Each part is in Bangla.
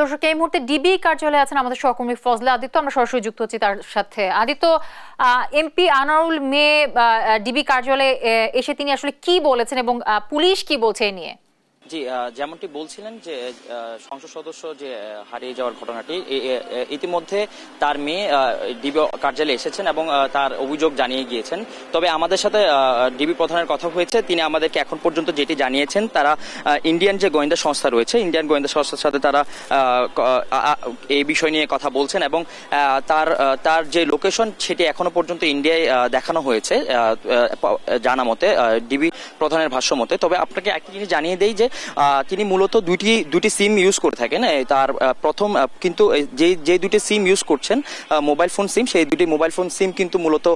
দর্শক এই মুহূর্তে ডিবি কার্যালয়ে আছেন আমাদের সহকর্মী ফজলে আদিত্য আমরা সরাসরি যুক্ত হচ্ছি তার সাথে আদিত্য এমপি আনারুল মে ডিবি কার্যালয়ে এসে তিনি আসলে কি বলেছেন এবং পুলিশ কি বলছে নিয়ে জি যেমনটি বলছিলেন যে সংসদ সদস্য যে হারিয়ে যাওয়ার ঘটনাটি ইতিমধ্যে তার মেয়ে ডিবি কার্যালয়ে এসেছেন এবং তার অভিযোগ জানিয়ে গিয়েছেন তবে আমাদের সাথে ডিবি প্রধানের কথা হয়েছে তিনি আমাদেরকে এখন পর্যন্ত যেটি জানিয়েছেন তারা ইন্ডিয়ান যে গোয়েন্দা সংস্থা রয়েছে ইন্ডিয়ান গোয়েন্দা সংস্থার সাথে তারা এই বিষয় নিয়ে কথা বলছেন এবং তার তার যে লোকেশন সেটি এখনো পর্যন্ত ইন্ডিয়ায় দেখানো হয়েছে জানা মতে ডিবি প্রধানের ভাষ্য মতে তবে আপনাকে একটি জিনিস জানিয়ে দেই যে তিনি মূলত দুটি দুটি সিম ইউজ করে থাকেন তার প্রথম কিন্তু যে যে দুটি সিম ইউজ করছেন মোবাইল ফোন সিম সেই দুটি মোবাইল ফোন সিম কিন্তু মূলত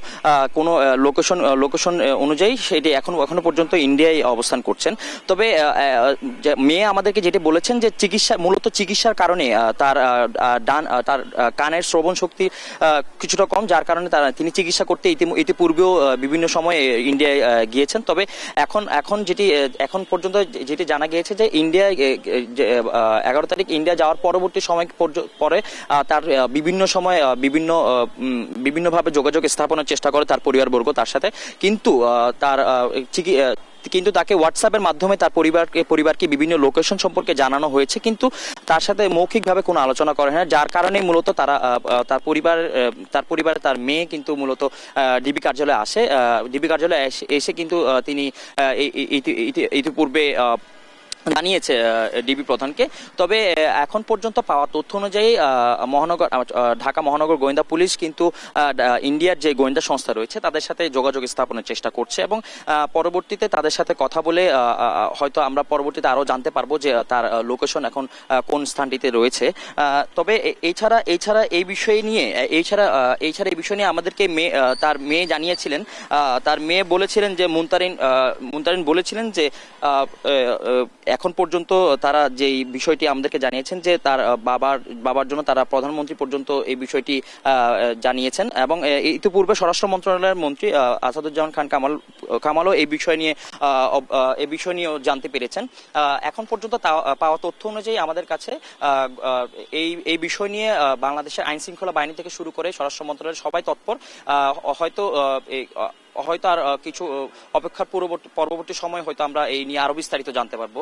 কোনো লোকেশন লোকেশন অনুযায়ী সেটি এখন এখনো পর্যন্ত ইন্ডিয়ায় অবস্থান করছেন তবে মেয়ে আমাদেরকে যেটি বলেছেন যে চিকিৎসা মূলত চিকিৎসার কারণে তার ডান তার কানের শ্রবণ শক্তি কিছুটা কম যার কারণে তার তিনি চিকিৎসা করতে ইতিপূর্বেও বিভিন্ন সময়ে ইন্ডিয়ায় গিয়েছেন তবে এখন এখন যেটি এখন পর্যন্ত যেটি জানা গিয়েছে যে ইন্ডিয়া এগারো তারিখ ইন্ডিয়া যাওয়ার পরবর্তী সময় পরে তার বিভিন্ন সময় বিভিন্ন বিভিন্নভাবে যোগাযোগ স্থাপনের চেষ্টা করে তার পরিবারবর্গ তার সাথে কিন্তু তার কিন্তু তাকে হোয়াটসঅ্যাপের মাধ্যমে তার পরিবারকে পরিবারকে বিভিন্ন লোকেশন সম্পর্কে জানানো হয়েছে কিন্তু তার সাথে মৌখিকভাবে কোনো আলোচনা করে না যার কারণে মূলত তারা তার পরিবার তার পরিবারে তার মেয়ে কিন্তু মূলত ডিবি কার্যালয়ে আসে ডিবি কার্যালয়ে এসে কিন্তু তিনি ইতিপূর্বে জানিয়েছে ডিবি প্রধানকে তবে এখন পর্যন্ত পাওয়া তথ্য অনুযায়ী মহানগর ঢাকা মহানগর গোয়েন্দা পুলিশ কিন্তু ইন্ডিয়ার যে গোয়েন্দা সংস্থা রয়েছে তাদের সাথে যোগাযোগ স্থাপনের চেষ্টা করছে এবং পরবর্তীতে তাদের সাথে কথা বলে হয়তো আমরা পরবর্তীতে আরও জানতে পারবো যে তার লোকেশন এখন কোন স্থানটিতে রয়েছে তবে এছাড়া এছাড়া এই বিষয় নিয়ে এছাড়া এছাড়া এই বিষয় নিয়ে আমাদেরকে মেয়ে তার মেয়ে জানিয়েছিলেন তার মেয়ে বলেছিলেন যে মুন্তারিন মুনতারিন বলেছিলেন যে এখন পর্যন্ত তারা যে বিষয়টি আমাদেরকে জানিয়েছেন যে তার বাবার বাবার জন্য তারা প্রধানমন্ত্রী পর্যন্ত এই বিষয়টি জানিয়েছেন এবং ইতিপূর্বে স্বরাষ্ট্র মন্ত্রণালয়ের মন্ত্রী আসাদুজ্জামান খান কামাল কামালও এই বিষয় নিয়ে এই বিষয় নিয়েও জানতে পেরেছেন এখন পর্যন্ত পাওয়া তথ্য অনুযায়ী আমাদের কাছে এই এই বিষয় নিয়ে বাংলাদেশের আইন শৃঙ্খলা বাহিনী থেকে শুরু করে স্বরাষ্ট্র মন্ত্রণালয়ের সবাই তৎপর হয়তো হয়তো আর কিছু অপেক্ষার পূর্ববর্তী পরবর্তী সময় হয়তো আমরা এই নিয়ে আরো বিস্তারিত জানতে পারবো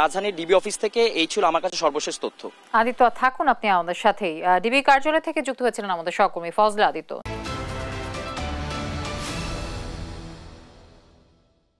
রাজধানীর ডিবি অফিস থেকে এই ছিল আমার কাছে সর্বশেষ তথ্য আদিত্য থাকুন আপনি আমাদের সাথেই ডিবি কার্যালয় থেকে যুক্ত হয়েছিলেন আমাদের সহকর্মী ফজলা আদিত্য